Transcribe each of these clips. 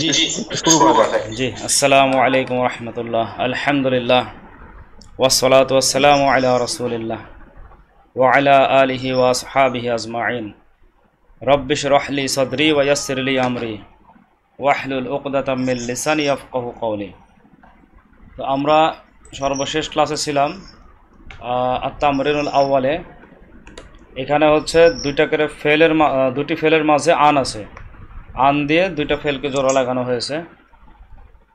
জি জি আসসালামু আলাইকুম রহমতুল্লাহ আলহামদুলিল্লাহ ওয়াসলাত ওয়াসালাম আলা রসুলিল্লাহ ওয়ালা আলিহি ওয়াসহাবিহি আজমাইন রব্বিশ রহলি সদরি ওয়াসিরলি আমরি ওয়াহলুল ওকদাতামিল লিসানি আফকাহু কৌলি তো আমরা সর্বশেষ ক্লাসে ছিলাম আত্মা মরিনুল আউ্বালে এখানে হচ্ছে দুইটা করে ফেলের দুটি ফেলের মাঝে আন আছে আন দিয়ে দুইটা ফেলকে জোড়া লাগানো হয়েছে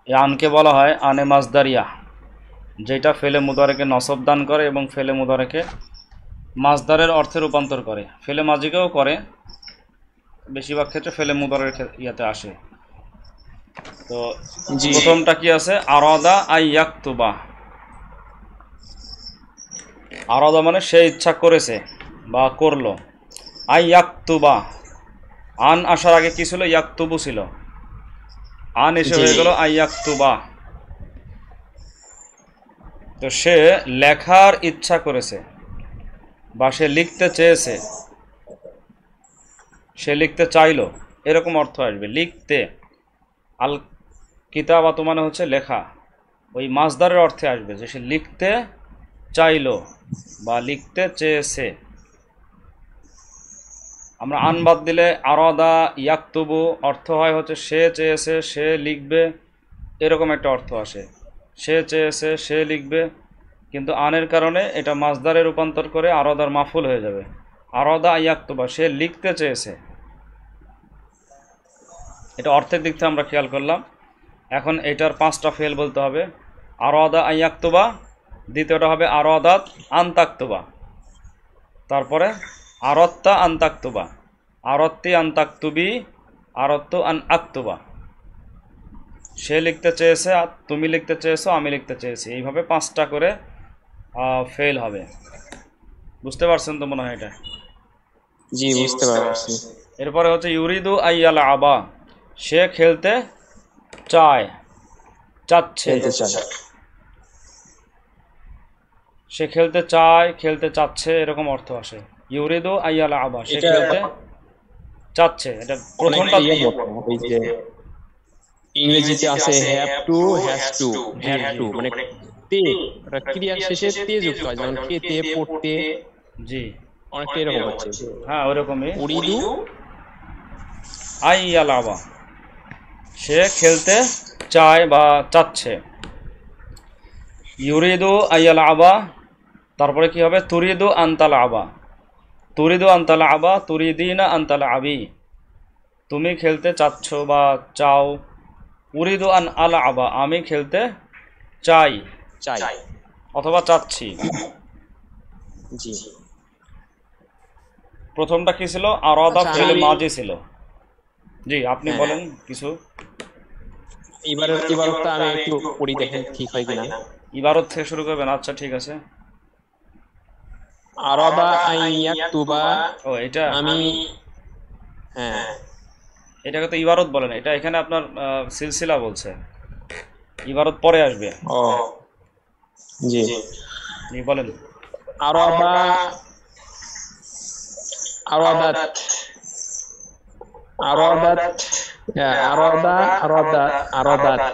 এই আনকে বলা হয় আনে মাছদারিয়া যেটা ফেলে মুদারেকে নসব দান করে এবং ফেলে মুদারেকে মাছদারের অর্থে রূপান্তর করে ফেলে মাজিকেও করে বেশিরভাগ ক্ষেত্রে ফেলে মুদারের ইয়াতে আসে তো প্রথমটা কি আছে আরদা আই ইয়াকতুবা আরদা মানে সে ইচ্ছা করেছে বা করলো আই ইয়াকতুবা আন আসার আগে কি ছিল ইয়াকতুবু ছিল আন এসে হয়ে গেল আইয়াকতুবা তো সে লেখার ইচ্ছা করেছে বা সে লিখতে চেয়েছে সে লিখতে চাইল এরকম অর্থ আসবে লিখতে আল কিতাব আত মানে হচ্ছে লেখা ওই মাছদারের অর্থে আসবে যে সে লিখতে চাইল বা লিখতে চেয়েছে আমরা আনবাদ দিলে আরদা ইয়াকতুবু অর্থ হয় হচ্ছে সে চেয়েছে সে লিখবে এরকম একটা অর্থ আসে সে চেয়েছে সে লিখবে কিন্তু আনের কারণে এটা মাছদারে রূপান্তর করে আরদার মাফুল হয়ে যাবে আরদা ইয়াকতুবা সে লিখতে চেয়েছে এটা অর্থের দিক থেকে আমরা খেয়াল করলাম এখন এটার পাঁচটা ফেল বলতে হবে আরদা আয়াক্তবা দ্বিতীয়টা হবে আরদাত আনতাক্তবা তারপরে আরত্তা আন তাকতুবা আরত্তি আন আরত্ত আন আক্তুবা সে লিখতে চেয়েছে তুমি লিখতে চেয়েছো আমি লিখতে চেয়েছি এইভাবে পাঁচটা করে ফেল হবে বুঝতে পারছেন তো মনে হয় এটা জি বুঝতে পারছি এরপরে হচ্ছে ইউরিদু আইয়াল আবা সে খেলতে চায় চাচ্ছে সে খেলতে চায় খেলতে চাচ্ছে এরকম অর্থ আসে ইউরেদো আইয়ালা আবা সে হচ্ছে চাচ্ছে এটা প্রথমটা মানে ইয়ে এই যে ইংরেজিতে আছে have to has to have to মানে তে এটা মানে ক্রিয়ার শেষে তে যুক্ত হয় যেমন কে তে পড়তে জি অনেক এরকম হচ্ছে হ্যাঁ ওরকমই উরিদু আইয়ালা আবা সে খেলতে চায় বা চাচ্ছে ইউরেদো আইয়ালা আবা তারপরে কি হবে তুরিদু আন্তাল আবা তুরিদু আন্তালা আবা তুরিদিনা আন্তালা আবি তুমি খেলতে চাচ্ছ বা চাও উরিদু আন আলা আবা আমি খেলতে চাই চাই অথবা চাচ্ছি জি প্রথমটা কি ছিল আরাদা আচ্ছা, ফেলে মাঝে ছিল জি আপনি হ্যাঁ। বলেন কিছু ইবারতটা আমি একটু পড়ি দেখেন ঠিক হয় কিনা ইবারত থেকে শুরু করবেন আচ্ছা ঠিক আছে আরাদা আন ইয়াকতুবা ও এটা আমি হ্যাঁ এটাকে তো ইবারত বলে না এটা এখানে আপনার সিলসিলা বলছে ইবারত পরে আসবে ও জি জি বলেন আরাদা আরাদাত আরাদাত আরাদা আরাদা হ্যাঁ, আরাদাত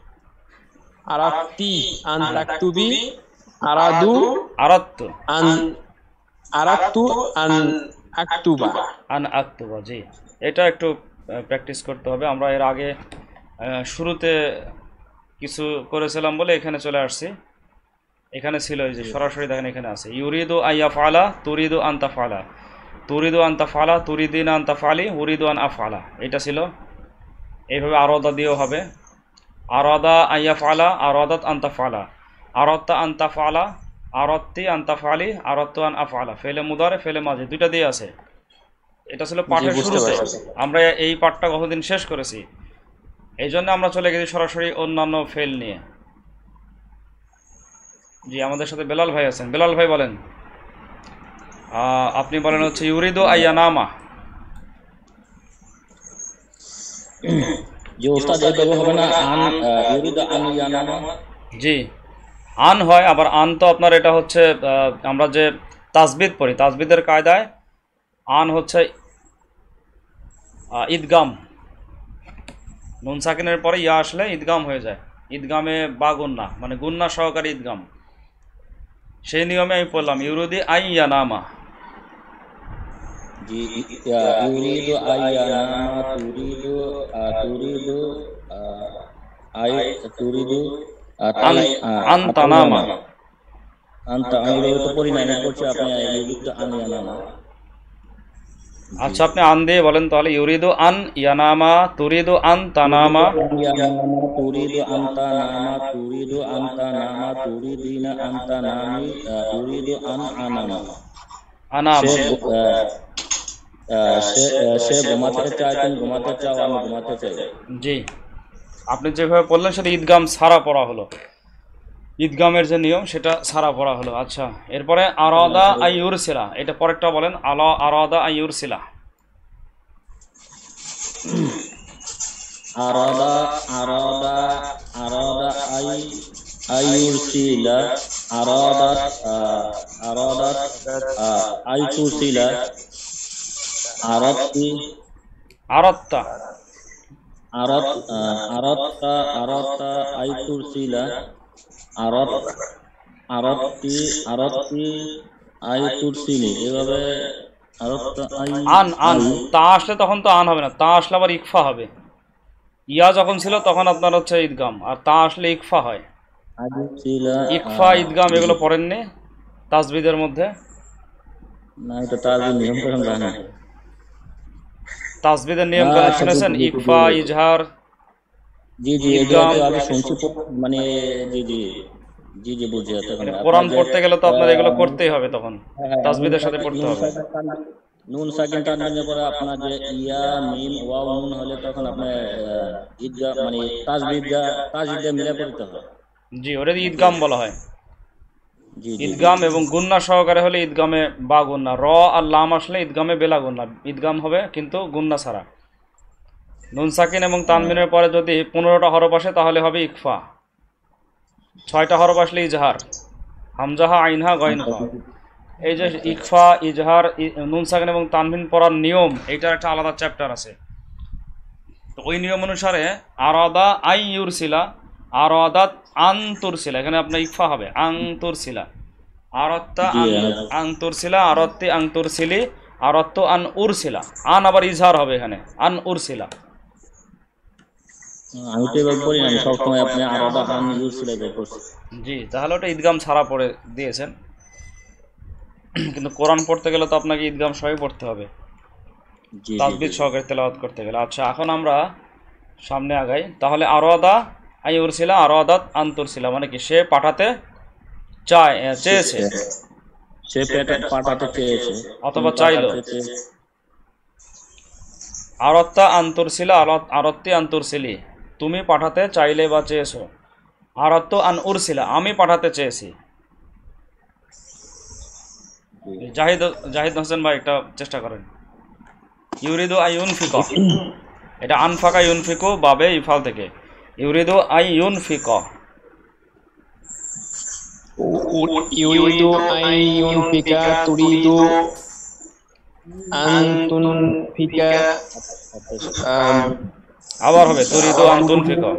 আরাতি আন আরাদু আন আন আকতুবা আন আকতুবা জি এটা একটু প্র্যাকটিস করতে হবে আমরা এর আগে শুরুতে কিছু করেছিলাম বলে এখানে চলে আসছি এখানে ছিল এই যে সরাসরি দেখেন এখানে আছে ইউরিদু আইয়া ফালা তুরিদু আন্তা ফালা তুরিদু আন্তা ফালা তুরিদিন আন্তা ফালি উরিদু আন আফালা এটা ছিল এইভাবে আরদা দিয়েও হবে আরদা আইয়াফালা আরদাত আন্তাফালা আরত্তা ফালা আরত্তি আন্তা ফালি আন্তাফালি আরত্তান ফালা ফেলে মুদারে ফেলে মাঝে দুইটা দিয়ে আছে এটা ছিল পাঠের শুরুতে আমরা এই পাঠটা গতদিন শেষ করেছি এই জন্য আমরা চলে গেছি সরাসরি অন্যান্য ফেল নিয়ে জি আমাদের সাথে বেলাল ভাই আছেন বেলাল ভাই বলেন আপনি বলেন হচ্ছে ইউরিদো আইয়া নামা যে ওস্তাদ এভাবে হবে না আন আন জি আন হয় আবার আন তো আপনার এটা হচ্ছে আমরা যে তাজবিদ পড়ি তাজবিদের কায়দায় আন হচ্ছে ঈদগাম নুন সাকিনের পরে ইয়া আসলে ঈদগাম হয়ে যায় ঈদগামে বা গুন্না মানে গুন্না সহকারী ঈদগাম সেই নিয়মে আমি পড়লাম ইউরুদি আই ইয়ানামা Ji ya, ya turidu ayana turidu turidu ay turidu an anta nama anta anta itu pori nanya kocha apa ya ini itu an ya nama আচ্ছা আপনি আন দিয়ে বলেন তাহলে ইউরিদু আন ইয়ানামা তুরিদু আন তানামা ইয়ানামা তুরিদু আন তানামা তুরিদু আন তানামা তুরিদিনা আন তানামি তুরিদু আন আনামা সে ঘুমাতে চায় তুমি ঘুমাতে চাও আমি ঘুমাতে চাই জি আপনি যেভাবে বললেন সেটা ঈদগাম সারা পড়া হলো ঈদগামের যে নিয়ম সেটা সারা পড়া হলো আচ্ছা এরপরে আরাদা আইউর সিলা এটা পরেরটা বলেন আলা আরাদা আইউর সিলা আরাদা আরাদা আরাদা I আইউর সিলা সিলা Arati আরত্তা আরত আরত্তা আরত্তা আইতুর সিলা আরত Arati Arati আইতুর Seely এভাবে আন আন তা আসলে তখন তো আন হবে না তা আসলে আবার ইকফা হবে ইয়া যখন ছিল তখন আপনার হচ্ছে ঈদগাম আর তা আসলে ইকফা হয় ইকফা ঈদগাম এগুলো পড়েননি তাজবিদের মধ্যে না এটা তাজবিদ নিয়ম করে জানা তাসবিদের নিয়ম হ্যাঁ, কানুন আচ্ছা, আচ্ছা, শুনেছেন আচ্ছা, ইকফা ইজহার জি জি আমি শুনছি মানে জি জি জি জি বুঝি মানে কোরআন পড়তে গেলে তো আপনার এগুলো করতেই হবে তখন হ্যাঁ, হ্যাঁ, তাসবিদের সাথে পড়তে হবে নুন সাকিন টানবেন পরে আপনার যে ইয়া মিম ওয়াও নুন হলে তখন আপনার ঈদগাহ মানে তাসবিদ তাসবিদগাহ মিলে পড়তে হবে জি ওরে ঈদগাম বলা হয় ঈদগাম এবং গুন্না সহকারে হলে ঈদগামে বা গুন্না র আর লাম আসলে ঈদগামে বেলা গুন্না ঈদগাম হবে কিন্তু গুন্না ছাড়া নুন সাকিন এবং তানমিনের পরে যদি পনেরোটা হরফ আসে তাহলে হবে ইকফা ছয়টা হরফ আসলে ইজহার হামজাহা আইনহা গয়নহা এই যে ইকফা ইজহার নুন সাকিন এবং তানমিন পড়ার নিয়ম এইটার একটা আলাদা চ্যাপ্টার আছে তো ওই নিয়ম অনুসারে আরাদা আই ইউরসিলা আরদাত আন্তর শিলা এখানে আপনার ইফা হবে আন্তর শিলা আরত্তে আরত্ত আন আন আবার ইজহার হবে এখানে আন জি তাহলে ওটা ঈদগাম ছাড়া পড়ে দিয়েছেন কিন্তু কোরআন পড়তে গেলে তো আপনাকে ঈদগাম সবই পড়তে হবে তাসবিদ সহকারে তেলাওয়াত করতে গেলে আচ্ছা এখন আমরা সামনে আগাই তাহলে আরদা আইউরসিলা আদাত আন্তরসিলা মানে কি সে পাঠাতে চায় চেয়েছে সে পাঠাতে চেয়েছে অথবা চাইলো আরত্তা আন্তরসিলা আরত্তি আন্তরসিলি তুমি পাঠাতে চাইলে বা চেয়েছো আরত্ত আন উরসিলা আমি পাঠাতে চেয়েছি জাহিদ জাহিদ হোসেন ভাই একটা চেষ্টা করেন ইউরিদু আই ইউনফিকো এটা আনফাকা ইউনফিকো বাবে ইফাল থেকে ইউরিদু আই ইউন ফিক ইউরিদু আই ইউন ফিকা তুরিদু আন্তুন ফিকা আবার হবে তুরিদু আন্তুন ফিকা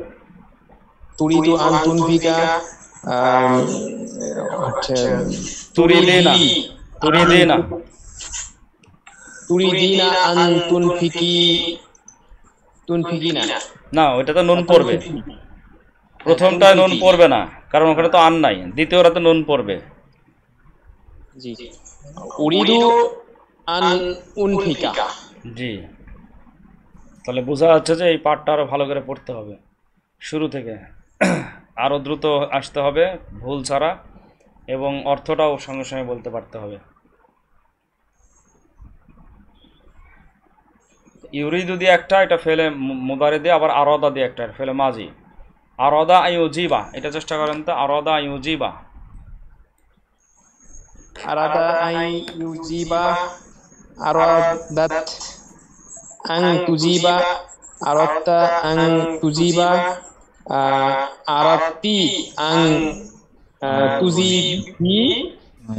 তুরিদু আন্তুন ফিকা আচ্ছা তুরিদিনা তুরিদিনা তুরিদিনা আন্তুন ফিকি তুন ফিকি ফিকিনা না ওইটা তো নুন পড়বে প্রথমটা নুন পড়বে না কারণ ওখানে তো আন নাই দ্বিতীয় তো নুন পড়বে জি উরিদু আন উনফিকা জি তাহলে বোঝা যাচ্ছে যে এই পাঠটা আরো ভালো করে পড়তে হবে শুরু থেকে আরও দ্রুত আসতে হবে ভুল ছাড়া এবং অর্থটাও সঙ্গে সঙ্গে বলতে পারতে হবে ইউরিদু দিয়ে একটা এটা ফেলে মুদারে দিয়ে আবার আরদা দিয়ে একটা ফেলে মাজি আরদা আইউজিবা এটা চেষ্টা করেন তো আরদা আইউজিবা আরাদা আইউজিবা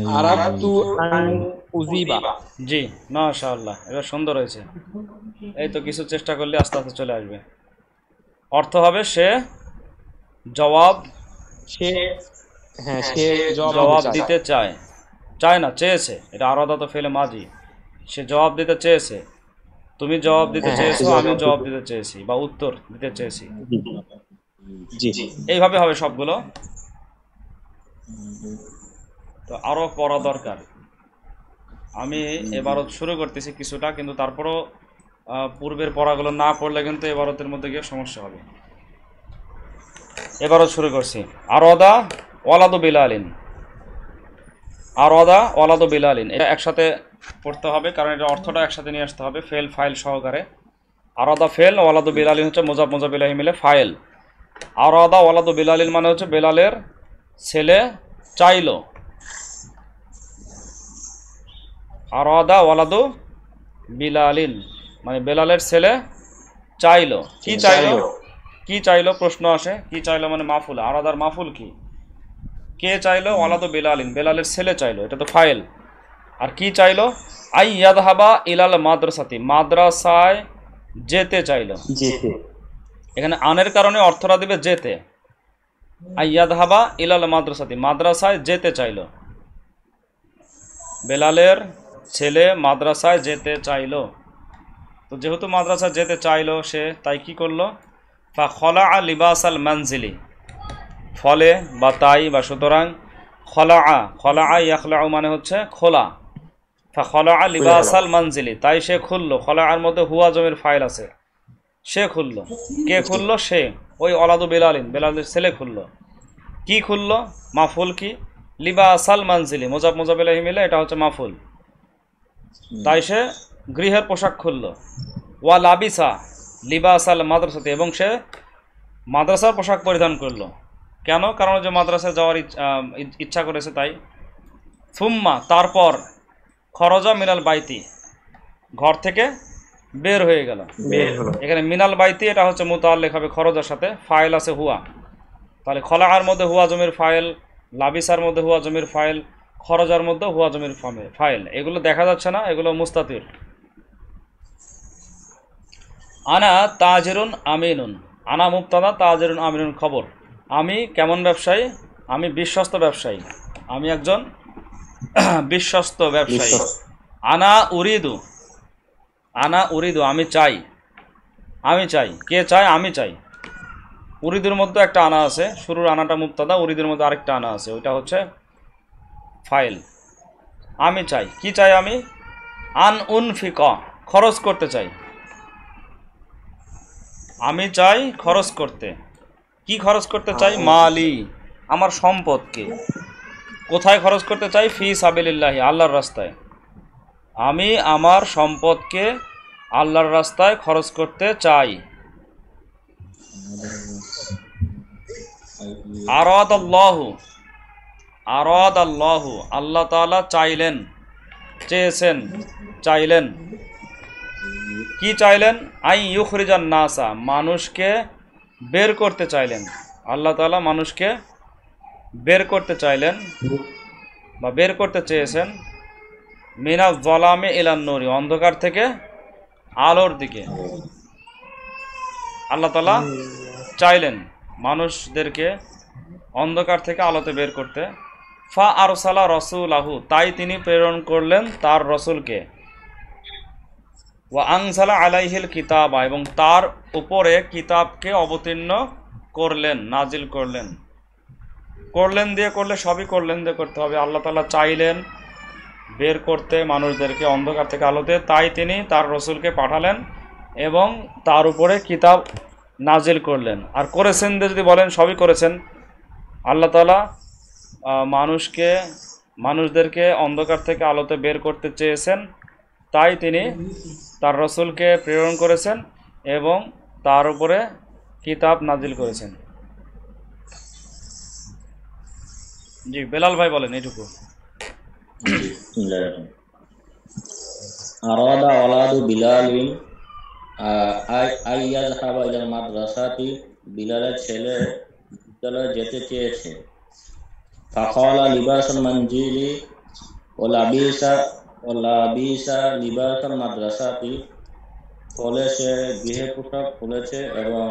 আরাদাত উজিবা জি মাশাআল্লাহ এবার সুন্দর হয়েছে এই তো কিছু চেষ্টা করলে আস্তে আস্তে চলে আসবে অর্থ হবে সে জবাব সে হ্যাঁ, হ্যাঁ সে জবাব দিতে চায় চায় না চেয়েছে এটা আরাদা তো ফেলে মাঝি সে জবাব দিতে চেয়েছে তুমি জবাব দিতে হ্যাঁ, হ্যাঁ, চেয়েছো আমি জবাব দিতে চেয়েছি বা উত্তর দিতে চেয়েছি এইভাবে হবে সবগুলো তো আরো পড়া দরকার আমি এবারত শুরু করতেছি কিছুটা কিন্তু তারপরও পূর্বের পড়াগুলো না পড়লে কিন্তু এবারতের মধ্যে গিয়ে সমস্যা হবে এবারত শুরু করছি আর অদা ওয়ালাদু বিলালিন আর অদা ওয়ালাদু বিলালিন এটা একসাথে পড়তে হবে কারণ এটা অর্থটা একসাথে নিয়ে আসতে হবে ফেল ফাইল সহকারে আর অদা ফেল ওয়ালাদু বিলালিন হচ্ছে মোজাব মোজাব ইলাহি মিলে ফাইল আর অদা ওয়ালাদু বিলালিন মানে হচ্ছে বেলালের ছেলে চাইলো আরাদা ওয়ালাদু বিলালিন মানে বেলালের ছেলে চাইলো কি চাইলো কি চাইলো প্রশ্ন আসে কি চাইলো মানে মাফুল আরাদার মাফুল কি কে চাইলো ওয়ালাদু বিলালিন বেলালের ছেলে চাইলো এটা তো ফাইল আর কি চাইলো আই ইয়াদহাবা ইলাল মাদ্রাসাতি মাদ্রাসায় যেতে চাইলো এখানে আনের কারণে অর্থরা দেবে যেতে আই ইয়াদহাবা ইলাল মাদ্রাসাতি মাদ্রাসায় যেতে চাইলো বেলালের ছেলে মাদ্রাসায় যেতে চাইল তো যেহেতু মাদ্রাসায় যেতে চাইল সে তাই কি করলো ফা খলা আ লিবাস আল মানজিলি ফলে বা তাই বা সুতরাং খলা আ খলা আ ইয়াখলা মানে হচ্ছে খোলা ফা খলা আ লিবাস আল মানজিলি তাই সে খুললো খলা আর মধ্যে হুয়া জমির ফাইল আছে সে খুললো কে খুললো সে ওই অলাদু বেলালিন বেলালের ছেলে খুললো কি খুলল মাফুল কি লিবাস আল মানজিলি মোজাব মোজাবিল্লাহি মিলে এটা হচ্ছে মাফুল তাই সে গৃহের পোশাক খুলল ওয়া লাবিসা লিবাস আল মাদ্রাসাতে এবং সে মাদ্রাসার পোশাক পরিধান করলো কেন কারণ যে মাদ্রাসায় যাওয়ার ইচ্ছা করেছে তাই থুম্মা তারপর খরজা মিনাল বাইতি ঘর থেকে বের হয়ে গেল এখানে মিনাল বাইতি এটা হচ্ছে লেখা হবে খরজার সাথে ফাইল আছে হুয়া তাহলে খলাহার মধ্যে হুয়া জমির ফাইল লাবিসার মধ্যে হুয়া জমির ফাইল খরচার মধ্যে হুয়া জমির ফর্মে ফাইল এগুলো দেখা যাচ্ছে না এগুলো মুস্তাতির আনা তাজেরুন আমিনুন আনা মুক্তাদা তাজেরুন আমিনুন খবর আমি কেমন ব্যবসায়ী আমি বিশ্বস্ত ব্যবসায়ী আমি একজন বিশ্বস্ত ব্যবসায়ী আনা উরিদু আনা উরিদু আমি চাই আমি চাই কে চায় আমি চাই উরিদুর মধ্যে একটা আনা আছে শুরুর আনাটা মুক্তাদা উরিদুর মধ্যে আরেকটা আনা আছে ওইটা হচ্ছে ফাইল আমি চাই কি চাই আমি আন উনফিক খরচ করতে চাই আমি চাই খরচ করতে কি খরচ করতে চাই মালি আমার সম্পদকে কোথায় খরচ করতে চাই ফি সাবিল্লাহি আল্লাহর রাস্তায় আমি আমার সম্পদকে আল্লাহর রাস্তায় খরচ করতে চাই আরাত আল্লাহ আরদ আল্লাহ আল্লাহ তালা চাইলেন চেয়েছেন চাইলেন কি চাইলেন আই ইউখরিজান নাসা মানুষকে বের করতে চাইলেন আল্লাহ তালা মানুষকে বের করতে চাইলেন বা বের করতে চেয়েছেন মিনা জলামে ইলান নুরি অন্ধকার থেকে আলোর দিকে আল্লাহ তালা চাইলেন মানুষদেরকে অন্ধকার থেকে আলোতে বের করতে ফা আরসালা রসুল আহু তাই তিনি প্রেরণ করলেন তার রসুলকে ওয়া আংসালা আলাইহিল কিতাবা এবং তার উপরে কিতাবকে অবতীর্ণ করলেন নাজিল করলেন করলেন দিয়ে করলে সবই করলেন দিয়ে করতে হবে আল্লাহ তালা চাইলেন বের করতে মানুষদেরকে অন্ধকার থেকে আলোতে তাই তিনি তার রসুলকে পাঠালেন এবং তার উপরে কিতাব নাজিল করলেন আর করেছেন যদি বলেন সবই করেছেন আল্লাহ তালা মানুষকে মানুষদেরকে অন্ধকার থেকে আলোতে বের করতে চেয়েছেন তাই তিনি তার রসুলকে প্রেরণ করেছেন এবং তার উপরে কিতাব নাজিল করেছেন জি বেলাল ভাই বলেন এটুকু বিলালের ছেলে বিদ্যালয়ে যেতে চেয়েছে فقال لباس المنجيل ولبيس ولبيس لباস মাদ্রাসাটি ফলে সে পোশাক পরেছে এবং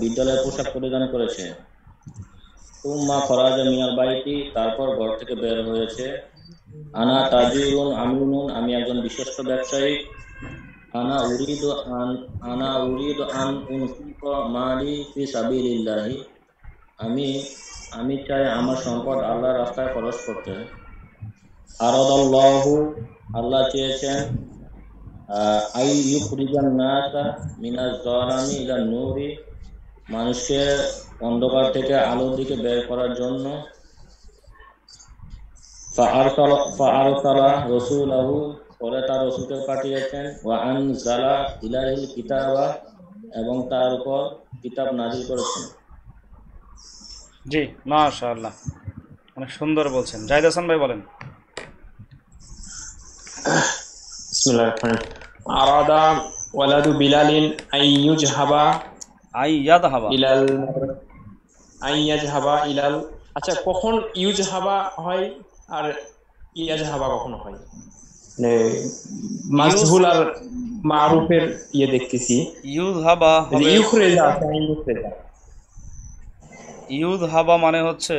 বিদ্যালয়ে পোশাক পরিধান করেছে উম্মা ফরাজ মিয়ার বাড়িটি তারপর ঘর থেকে বের হয়েছে আনা তাজিউন আমিনুন আমি একজন বিশ্বস্ত ব্যবসায়ী আনা উরিদ আন আনা উরিদ আন উনফিক মালি ফি সাবিলিল্লাহি আমি আমি চাই আমার সম্পদ আল্লাহর রাস্তায় খরচ করতে আরদাল্লাহু আল্লাহ চেয়েছেন আই ইউখরিজান নাসা মিনাজ জালামি ইলা নূরি মানুষকে অন্ধকার থেকে আলোর দিকে বের করার জন্য ফাআরসালা রাসূলাহু পরে তার রসুলকে পাঠিয়েছেন ওয়া আনজালা ইলাহিল কিতাবা এবং তার উপর কিতাব নাজিল করেছেন জি মাশাআল্লাহ অনেক সুন্দর বলছেন জাহিদ হাসান ভাই বলেন আরাদা ওয়ালাদু বিলালিন আই ইউজহাবা আই ইয়াদহাবা ইলাল আই ইয়াজহাবা ইলাল আচ্ছা কখন ইউজহাবা হয় আর ইয়াজহাবা কখন হয় মানে মাজহুল আর মারুফের ইয়ে দেখতেছি ইউজহাবা ইউখরেজা ইউখরেজা ইউদ হাবা মানে হচ্ছে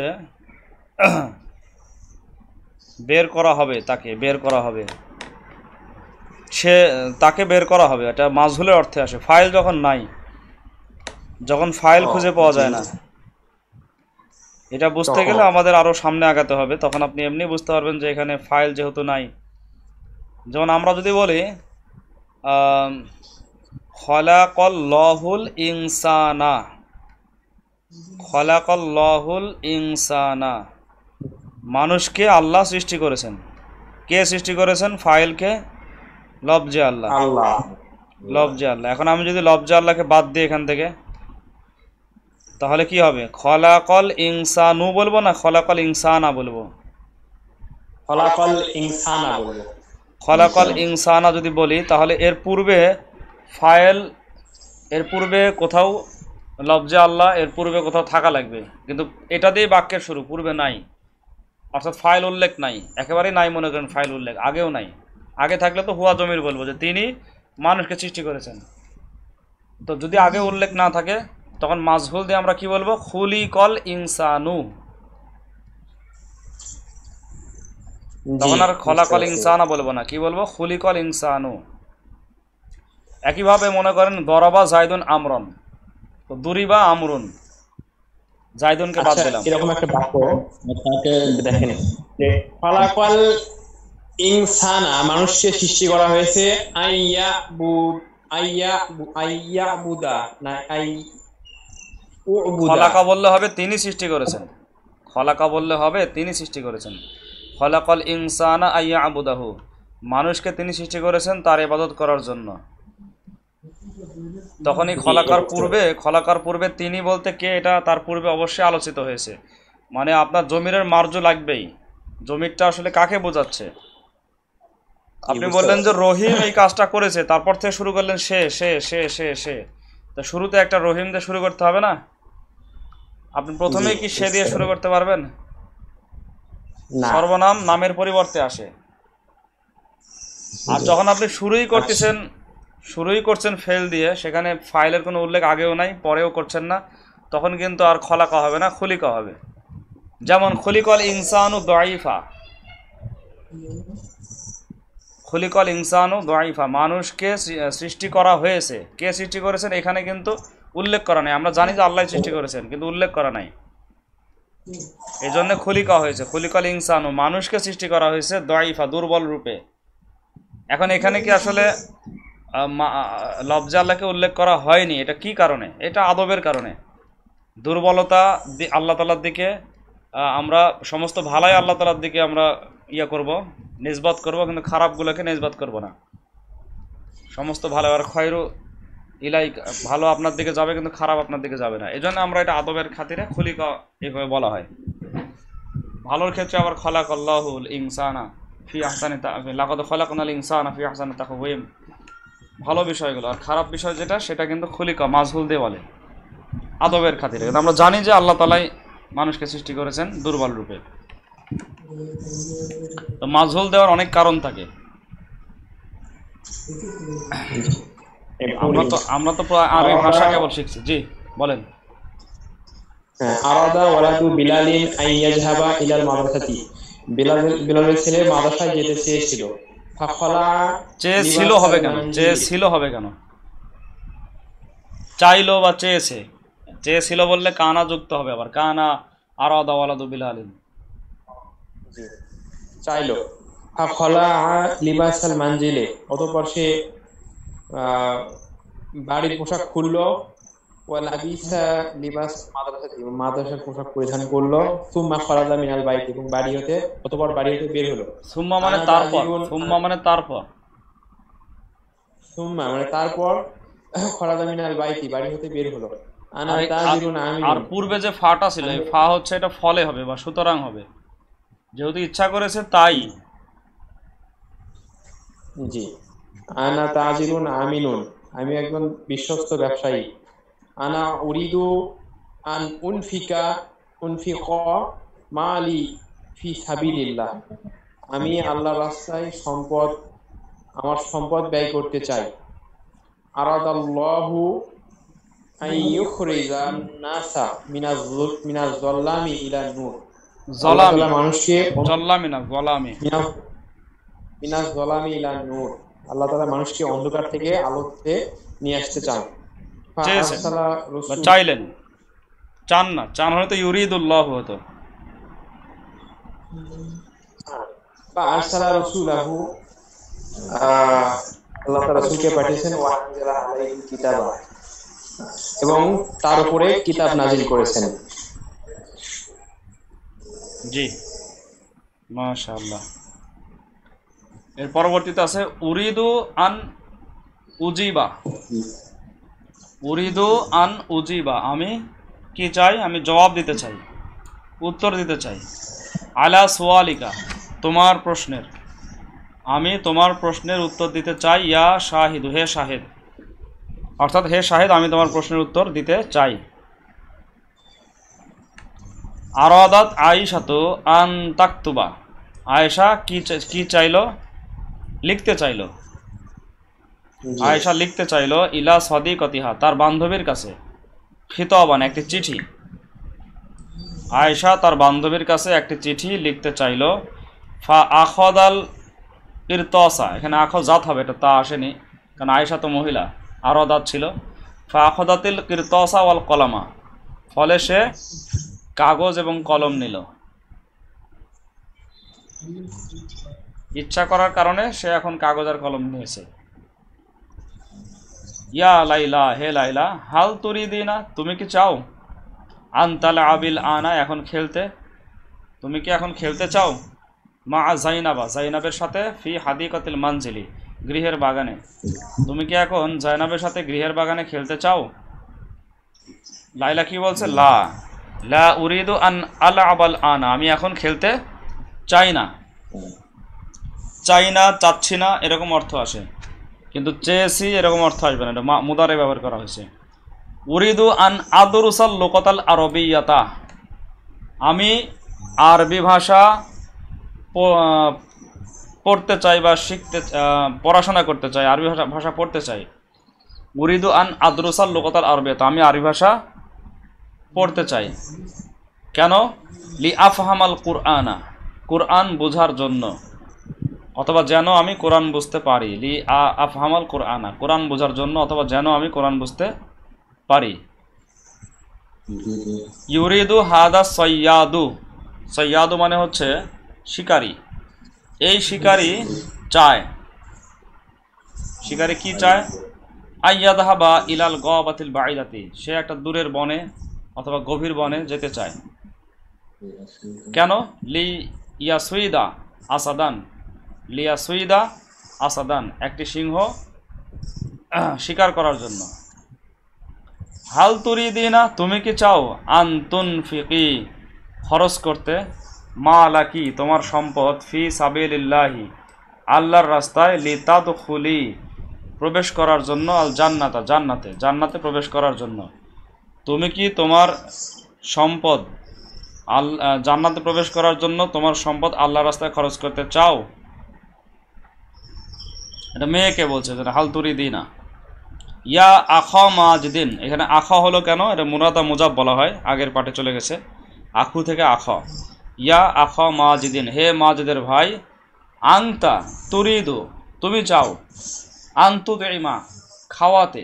বের করা হবে তাকে বের করা হবে সে তাকে বের করা হবে এটা মাঝুলের অর্থে আসে ফাইল যখন নাই যখন ফাইল খুঁজে পাওয়া যায় না এটা বুঝতে গেলে আমাদের আরও সামনে আগাতে হবে তখন আপনি এমনি বুঝতে পারবেন যে এখানে ফাইল যেহেতু নাই যেমন আমরা যদি বলি হলাকল লহুল ইনসানা খলাকল্লাহুল ইনসানা মানুষকে আল্লাহ সৃষ্টি করেছেন কে সৃষ্টি করেছেন ফাইলকে লবজে আল্লাহ আল্লাহ লবজে আল্লাহ এখন আমি যদি লবজে আল্লাহকে বাদ দিই এখান থেকে তাহলে কি হবে খলাকল ইনসানু বলবো না খলাকল ইনসানা বলবো খলাকল ইনসানা বলবো খলাকল ইনসানা যদি বলি তাহলে এর পূর্বে ফাইল এর পূর্বে কোথাও লবজা আল্লাহ এর পূর্বে কোথাও থাকা লাগবে কিন্তু এটা দিয়ে বাক্যের শুরু পূর্বে নাই অর্থাৎ ফাইল উল্লেখ নাই একেবারেই নাই মনে করেন ফাইল উল্লেখ আগেও নাই আগে থাকলে তো হুয়া জমির বলবো যে তিনি মানুষকে সৃষ্টি করেছেন তো যদি আগে উল্লেখ না থাকে তখন মাঝহুল দিয়ে আমরা কি বলবো খুলি কল ইনসানু তখন আর খলা কল ইনসানা বলবো না কি বলবো খুলি কল ইনসানু একইভাবে মনে করেন গরবা জাইদুন আমরন তো আমরুন বাদ আচ্ছা, দিলাম এরকম একটা বাক্য আপনাকে দেখেন যে ফালাকাল ইনসানা মানুষকে সৃষ্টি করা হয়েছে আইয়া বু আইয়া আইয়া বুদা না আই খলাকা বললে হবে তিনি সৃষ্টি করেছেন খলাকা বললে হবে তিনি সৃষ্টি করেছেন খলাকল ইনসানা আইয়া আবুদাহু মানুষকে তিনি সৃষ্টি করেছেন তার ইবাদত করার জন্য তখনই খলাকার পূর্বে খলাকার পূর্বে তিনি বলতে কে এটা তার পূর্বে অবশ্যই আলোচিত হয়েছে মানে আপনার জমিরের মার্জ লাগবেই জমিরটা আসলে কাকে বোঝাচ্ছে আপনি বললেন যে রহিম এই কাজটা করেছে তারপর থেকে শুরু করলেন সে সে সে সে সে তো শুরুতে একটা রহিম দিয়ে শুরু করতে হবে না আপনি প্রথমেই কি সে দিয়ে শুরু করতে পারবেন সর্বনাম নামের পরিবর্তে আসে আর যখন আপনি শুরুই করতেছেন শুরুই করছেন ফেল দিয়ে সেখানে ফাইলের কোনো উল্লেখ আগেও নাই পরেও করছেন না তখন কিন্তু আর খলাকা হবে না খলিকা হবে যেমন খলিকল ইনসানু দইফা খলিকল ইনসানু দাইফা মানুষকে সৃষ্টি করা হয়েছে কে সৃষ্টি করেছেন এখানে কিন্তু উল্লেখ করা নাই আমরা জানি যে আল্লাহ সৃষ্টি করেছেন কিন্তু উল্লেখ করা নাই এই জন্য খলিকা হয়েছে খলিকল ইনসানু মানুষকে সৃষ্টি করা হয়েছে দাইফা দুর্বল রূপে এখন এখানে কি আসলে লবজা আল্লাহকে উল্লেখ করা হয়নি এটা কি কারণে এটা আদবের কারণে দুর্বলতা আল্লাহ তালার দিকে আমরা সমস্ত ভালাই আল্লাহ তালার দিকে আমরা ইয়ে করব নিজবাদ করব কিন্তু খারাপগুলোকে নিজবাত করব না সমস্ত ভালো আর ক্ষয়রু ইলাই ভালো আপনার দিকে যাবে কিন্তু খারাপ আপনার দিকে যাবে না এই জন্য আমরা এটা আদবের খাতিরে খলিকা এইভাবে বলা হয় ভালোর ক্ষেত্রে আবার খলাক আল্লাহুল ইনসানা ফি আহসানে লাকদ খলাক ইনসানা ফি আহসানে তাকুইম ভালো বিষয়গুলো আর খারাপ বিষয় যেটা সেটা কিন্তু খুলিকা মাজহুল দিয়ে বলে আদবের খাতিরে কিন্তু আমরা জানি যে আল্লাহ তালাই মানুষকে সৃষ্টি করেছেন দুর্বল রূপে তো মাঝহল দেওয়ার অনেক কারণ থাকে আমরা তো আমরা তো প্রায় আরবি ভাষা কেবল শিখছি জি বলেন আরাদা ওয়ালাদু বিলালিন আইয়াজহাবা ইলাল মাদ্রাসাতি বিলাল বিলালের ছেলে মাদ্রাসায় যেতে চেয়েছিল চেয়েছিল হবে কেন চেয়েছিল হবে কেন চাইলো বা চেয়েছে চেয়েছিল বললে কানা যুক্ত হবে আবার কানা আর আলাদু বিল আলিম চাইলো খলা লিবাসাল মানজিলে অতপর সে বাড়ির পোশাক খুললো বাড়ি হতে বাড়ি হতে বের হলো মানে, মানে তারপর মানে তারপর আর পূর্বে যে ফাটা ছিল ফা হচ্ছে এটা ফলে হবে বা সুতরাং হবে যেহেতু ইচ্ছা করেছে তাই জি আনা তাজিরুন আমিনুন আমি একজন বিশ্বস্ত ব্যবসায়ী আনা উরিদু আন উনফিকা উনফিক মা আলি ফি সাবিলিল্লাহ আমি আল্লাহ রাস্তায় সম্পদ আমার সম্পদ ব্যয় করতে চাই আরাদাল্লাহু নাসা ইলা নূর মানুষকে ইলা নূর আল্লাহ তাআলা মানুষকে অন্ধকার থেকে আলোতে নিয়ে আসতে চান চেয়েছেন চাইলেন চান না চান হলে তো উল্লাহ হতো এবং তার উপরে কিতাব নাজিল করেছেন জি মাশাআল্লাহ এর পরবর্তীতে আছে উরিদু আন উজিবা উরিদু আন উজিবা আমি কি চাই আমি জবাব দিতে চাই উত্তর দিতে চাই আলা সোয়ালিকা তোমার প্রশ্নের আমি তোমার প্রশ্নের উত্তর দিতে চাই ইয়া শাহিদ হে শাহেদ অর্থাৎ হে শাহেদ আমি তোমার প্রশ্নের উত্তর দিতে চাই আরাদাত আয়েশা তো আন তাকতুবা আয়েশা কি চাইল লিখতে চাইল আয়েশা লিখতে চাইল ইলা সদি কতিহা তার বান্ধবীর কাছে খিতবান একটি চিঠি আয়েশা তার বান্ধবীর কাছে একটি চিঠি লিখতে চাইল ফা আখদ আল ইরতসা এখানে আখজাত হবে এটা তা আসেনি কারণ আয়েশা তো মহিলা আরও দাঁত ছিল ফা আখদাতিল কিরতসা ওয়াল কলামা ফলে সে কাগজ এবং কলম নিল ইচ্ছা করার কারণে সে এখন কাগজ আর কলম নিয়েছে ইয়া লাইলা হে লাইলা হাল তুরি দিনা তুমি কি চাও আনতাল আবিল আনা এখন খেলতে তুমি কি এখন খেলতে চাও মা জাইনাবা জাইনাবের সাথে ফি হাদি কাতিল মানজিলি গৃহের বাগানে তুমি কি এখন জাইনাবের সাথে গৃহের বাগানে খেলতে চাও লাইলা কি বলছে লা লা উরিদু আন আলা আবাল আনা আমি এখন খেলতে চাই না চাই না চাচ্ছি না এরকম অর্থ আসে কিন্তু চেয়েছি এরকম অর্থ আসবে না এটা মুদারে ব্যবহার করা হয়েছে উরিদু আন আদরুসাল লোকতাল আরবিয়াতা আমি আরবি ভাষা পড়তে চাই বা শিখতে পড়াশোনা করতে চাই আরবি ভাষা ভাষা পড়তে চাই উরিদু আন আদরুসাল লোকতাল আরবিয়াতা আমি আরবি ভাষা পড়তে চাই কেন লি আফহামাল কুরআনা কুরআন বোঝার জন্য অথবা যেন আমি কোরআন বুঝতে পারি লি আ আফহামাল কোরআনা কোরআন বোঝার জন্য অথবা যেন আমি কোরআন বুঝতে পারি ইউরিদু হাদা সৈয়াদু সৈয়াদু মানে হচ্ছে শিকারী এই শিকারী চায় শিকারি কি চায় আইয়াদাহা বা ইলাল বাতিল বাইদাতি সে একটা দূরের বনে অথবা গভীর বনে যেতে চায় কেন লি ইয়াসুইদা আসাদান লিয়া সুইদা আসাদান একটি সিংহ শিকার করার জন্য হাল তুরি দিনা তুমি কি চাও আন্তুন ফিকি খরচ করতে মা আলাকি তোমার সম্পদ ফি সাবিল্লাহি আল্লাহর রাস্তায় লিতাদ খুলি প্রবেশ করার জন্য আল জান্নাতা জান্নাতে জান্নাতে প্রবেশ করার জন্য তুমি কি তোমার সম্পদ আল জান্নাতে প্রবেশ করার জন্য তোমার সম্পদ আল্লাহর রাস্তায় খরচ করতে চাও এটা মেয়েকে বলছে যেটা হালতুরি দিনা ইয়া আখ দিন এখানে আখ হলো কেন এটা মুরাদা মুজাব বলা হয় আগের পাটে চলে গেছে আখু থেকে আখ ইয়া আখ দিন হে মাজদের ভাই আংতা তুরিদু তুমি চাও আন্তু মা খাওয়াতে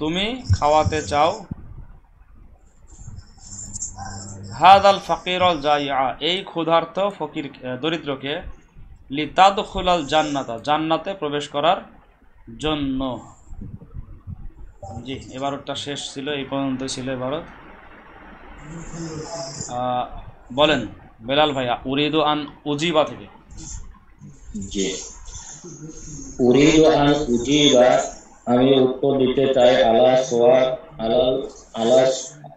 তুমি খাওয়াতে চাও হাদ আল ফকির এই ক্ষুধার্ত ফকির দরিদ্রকে লিতাদ খুলাল জান্নাতা জান্নাতে প্রবেশ করার জন্য জি এবারটা শেষ ছিল এই পর্যন্ত ছিল এবার বলেন বেলাল ভাইয়া উরিদ আন উজিবা থেকে জি উরিদু আন উজিবা আমি উত্তর দিতে চাই আলা সোয়া আলা আলা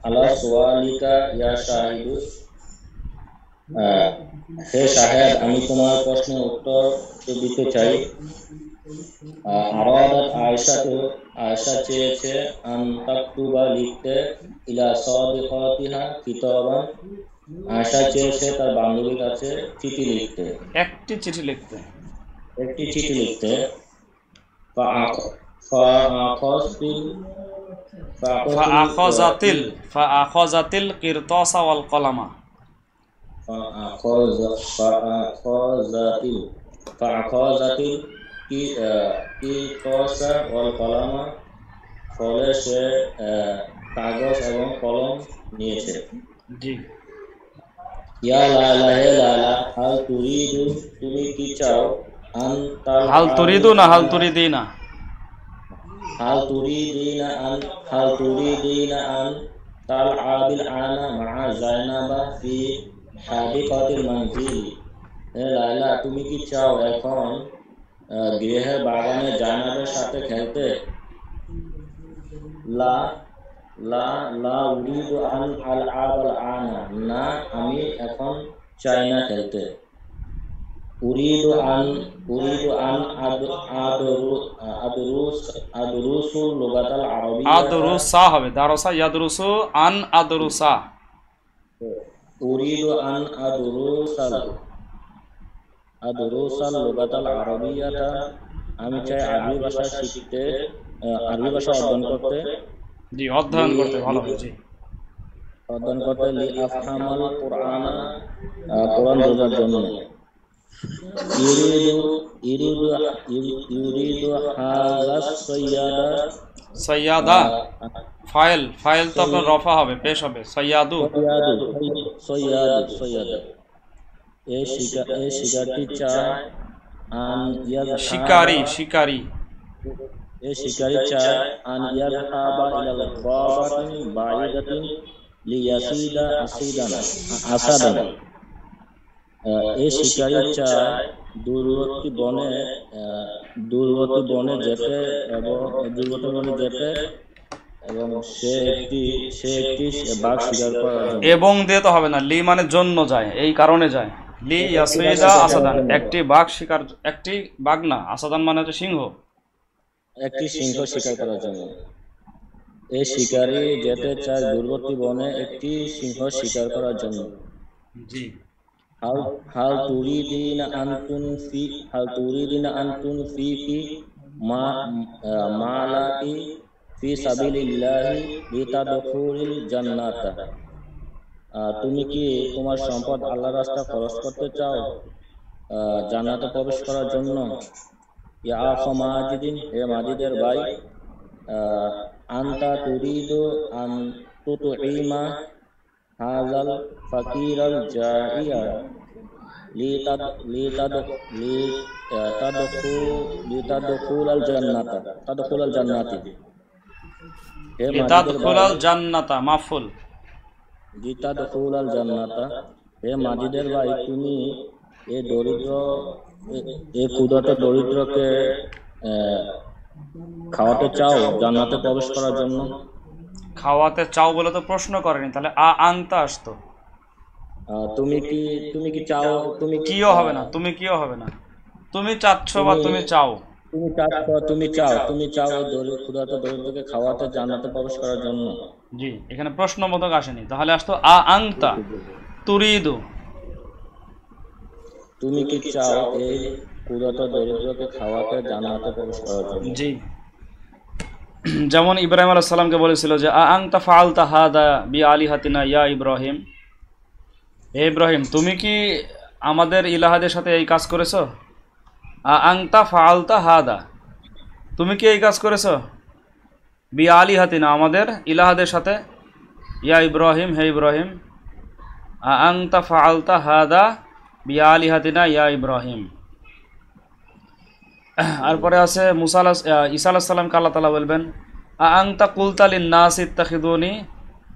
আলা সোয়ালিকা ইয়া শাহিদুস হে সাহেব আমি তোমার প্রশ্নের উত্তর দিতে চাই আরাদাত আয়েশা তো আয়েশা চেয়েছে আন লিখতে ইলা সাদিকাতিহা কিতাবান আয়েশা চেয়েছে তার বান্ধবীর কাছে চিঠি লিখতে একটি চিঠি লিখতে একটি চিঠি লিখতে ফা আখাসতিল ফা আখাজাতিল ফা আখাজাতিল কিরতাসা ওয়াল কলামা ফলে সে কাগজ এবং কলম নিয়েছে জি ইয়া লালা হে হাল তুরিদু তুমি কি চাও আন হাল তুরিদু না হাল তুরিদিনা হাল তুরিদিনা আন হাল তুরিদিনা আন তাল আবিল আনা মা জাইনাবা ফি সাবিকাতিল মানজিল লাইলা তুমি কি চাও এখন গৃহে বাগানে জানাবের সাথে খেলতে লা লা লা উরিদ আন আল আবাল আনা না আমি এখন চাই না খেলতে উরিদ আন উরিদ আন আদরু আদরুস আদরুসু লুগাতাল আরবি আদরুসা হবে দারসা ইয়াদরুসু আন আদরুসা أريد أن أدرس أدرس اللغة العربية আমি চাই আরবি ভাষা শিখতে আরবি ভাষা অধ্যয়ন করতে জি অধ্যয়ন করতে ভালো জি অধ্যয়ন করতে লি আফহামাল কোরআন কোরআন বোঝার জন্য ইউরিদু ইউরিদু ইউরিদু হাযাস সাইয়াদা সৈয়াদা ফাইল ফাইল তো আপনার রফা হবে পেশ হবে সৈয়াদু সৈয়াদু সৈয়াদু এই শিকা এই শিকারটি চায় আন ইয়াযহা শিকারী শিকারী এই শিকারী চায় আন ইয়াযহাবা ইলাল গাবাতিন বাইদাতিন লিয়াসিদা আসিদানা আসাদানা এই শিকারী চায় দূরবর্তী বনে দূরবর্তী বনে যেতে এবং দূরবর্তী বনে যেতে এবং সে একটি সে একটি বাঘ শিকার করা এবং দিয়ে তো হবে না লি মানে জন্য যায় এই কারণে যায় লি ইয়াসুইদা আসাদান একটি বাঘ শিকার একটি বাঘ না আসাদান মানে হচ্ছে সিংহ একটি সিংহ শিকার করার জন্য এই শিকারী যেতে চায় দূরবর্তী বনে একটি সিংহ শিকার করার জন্য জি hal hal turidina antun fi hal turidina antun fi fi ma uh, malati fi sabilillahi litadkhulil jannata তুমি কি তোমার সম্পদ আল্লাহ রাস্তা খরচ করতে চাও জান্নাতে প্রবেশ করার জন্য ইয়া মাজিদিন হে মাজিদের ভাই আন্তা তুরিদু আন তুতু ইমা হাজাল ফকির আল জাইয়া লিতাদখুল আল জান্নাতা তাদখুল আল জান্নাতি লিতাদখুল আল জান্নাতা মাফুল লিতাদখুল আল জান্নাতা হে মাজিদের ভাই তুমি এই দরিদ্র এই ক্ষুদ্রত দরিদ্রকে খাওয়াতে চাও জান্নাতে প্রবেশ করার জন্য খাওয়াতে চাও বলে তো প্রশ্ন করেনি তাহলে আ আনতা আসতো তুমি কি তুমি কি চাও তুমি কিও হবে না তুমি কিও হবে না তুমি চাচ্ছ বা তুমি চাও তুমি চাচ্ছ তুমি চাও তুমি চাও দরিদ্র ক্ষুধার্ত দরিদ্রকে খাওয়াতে জান্নাতে প্রবেশ করার জন্য জি এখানে প্রশ্ন মতক আসেনি তাহলে আসতো আ আনতা তুরিদু তুমি কি চাও এই ক্ষুধার্ত দরিদ্রকে খাওয়াতে জান্নাতে প্রবেশ করার জন্য জি যেমন ইব্রাহিম আলাহ সাল্লামকে বলেছিল যে আং তাফা আল তাহাদা বি আলী হাতিনা ইয়া ইব্রাহিম হে ইব্রাহিম তুমি কি আমাদের ইলাহাদের সাথে এই কাজ করেছ আংতা ফালতা দা তুমি কি এই কাজ করেছ বি আলী হাতিনা আমাদের ইলাহাদের সাথে ইয়া ইব্রাহিম হে ইব্রাহিম আংতা ফালতা হাদা বি আলী হাতিনা ইয়া ইব্রাহিম তারপরে আছে মুসাল আলাহ ইসা আলাহ সাল্লামকে আল্লাহ তালা বলবেন তা কুলতালিন নাস ইত্তাখিদুনি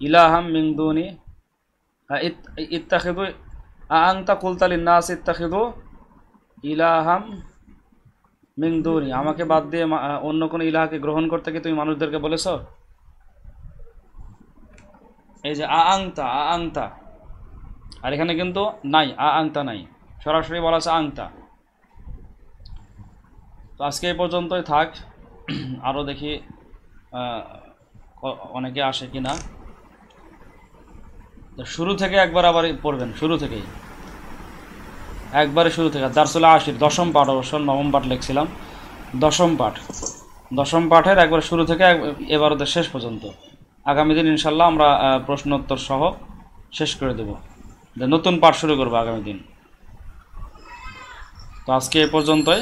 ইলাহাম মিংদুনি আং তা কুলতালিন নাস ইত্তাহিদু ইলাহাম মিংদুনি আমাকে বাদ দিয়ে অন্য কোনো ইলাহাকে গ্রহণ করতে কি তুমি মানুষদেরকে বলেছ এই যে আ আংতা আ আংতা আর এখানে কিন্তু নাই আ আংতা নাই সরাসরি বলা আছে আংতা তো আজকে এই পর্যন্তই থাক আরও দেখি অনেকে আসে কি না শুরু থেকে একবার আবার পড়বেন শুরু থেকেই একবারে শুরু থেকে দার্সুলা আশির দশম পাঠ অবশ্য নবম পাঠ লিখছিলাম দশম পাঠ দশম পাঠের একবার শুরু থেকে এবার ওদের শেষ পর্যন্ত আগামী দিন ইনশাল্লাহ আমরা প্রশ্নোত্তর সহ শেষ করে দেব নতুন পাঠ শুরু করবো আগামী দিন তো আজকে এ পর্যন্তই